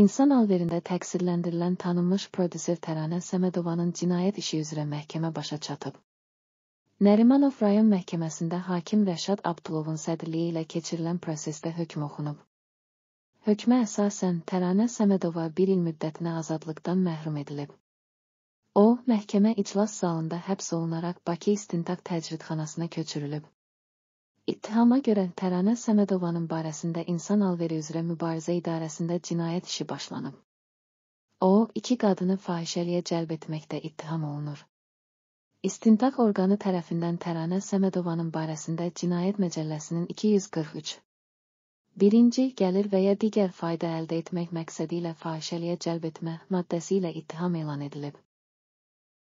İnsan alverində təqsirləndirilən tanınmış prodüser Təranə Səmədovanın cinayət işi üzrə məhkəmə başa çatıb. Nərimanov rayon məhkəməsində hakim Rəşad Abdulovun sədrliyi ilə keçirilən prosesdə hökm oxunub. Hökmə əsasən Təranə Səmədova bir il müddətinə azadlıqdan məhrum edilib. O, məhkəmə iclas zalında həbs olunaraq Bakı İstintaq Təcridxanasına köçürülüb. İttihama görə Təranə Səmədovanın barəsində insan alveri üzrə mübarizə idarəsində cinayət işi başlanıb. O, iki qadını fahişəliyə cəlb etməkdə ittiham olunur. İstintaq orqanı tərəfindən Təranə Səmədovanın barəsində cinayət məcəlləsinin 243 birinci gəlir və ya digər fayda əldə etmək məqsədi ilə fahişəliyə cəlb etmə maddəsi ilə ittiham elan edilib.